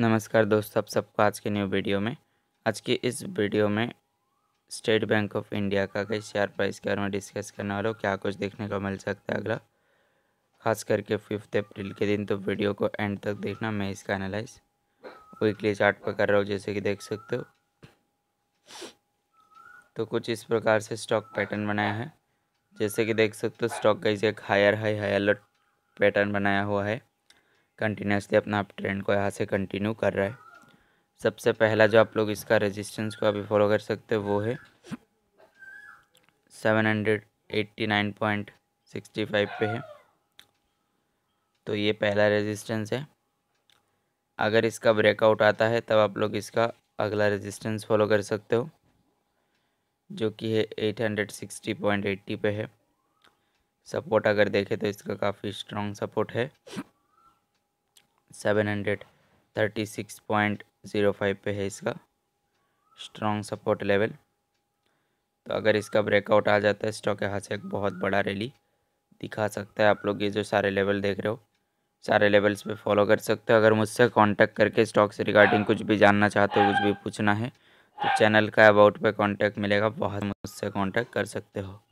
नमस्कार दोस्तों आप सबको आज के न्यू वीडियो में आज की इस वीडियो में स्टेट बैंक ऑफ इंडिया का कई शेयर प्राइस के बारे में डिस्कस करने वाला हूँ क्या कुछ देखने को मिल सकता है अगला खास करके फिफ्थ अप्रैल के दिन तो वीडियो को एंड तक देखना मैं इसका एनालाइज वीकली चार्ट पर कर रहा हूँ जैसे कि देख सकते हो तो कुछ इस प्रकार से स्टॉक पैटर्न बनाया है जैसे कि देख सकते हो स्टॉक का इसे एक हायर हाई हायर पैटर्न बनाया हुआ है कंटिन्यूसली अपना आप ट्रेंड को यहाँ से कंटिन्यू कर रहा है सबसे पहला जो आप लोग इसका रेजिस्टेंस को अभी फॉलो कर सकते हो वो है seven hundred eighty nine point sixty five पे है तो ये पहला रेजिस्टेंस है अगर इसका ब्रेकआउट आता है तब आप लोग इसका अगला रेजिस्टेंस फॉलो कर सकते हो जो कि है eight hundred sixty point eighty पे है सपोर्ट अगर देखें तो इसका काफ़ी स्ट्रॉन्ग सपोर्ट है seven hundred thirty six point zero five पे है इसका स्ट्रॉन्ग सपोर्ट लेवल तो अगर इसका ब्रेकआउट आ जाता है स्टॉक यहाँ से एक बहुत बड़ा रैली दिखा सकता है आप लोग ये जो सारे लेवल देख रहे हो सारे लेवल्स पे फॉलो कर सकते हो अगर मुझसे कांटेक्ट करके स्टॉक से रिगार्डिंग कुछ भी जानना चाहते हो कुछ भी पूछना है तो चैनल का अबाउट पे कांटेक्ट मिलेगा बहुत मुझसे कांटेक्ट कर सकते हो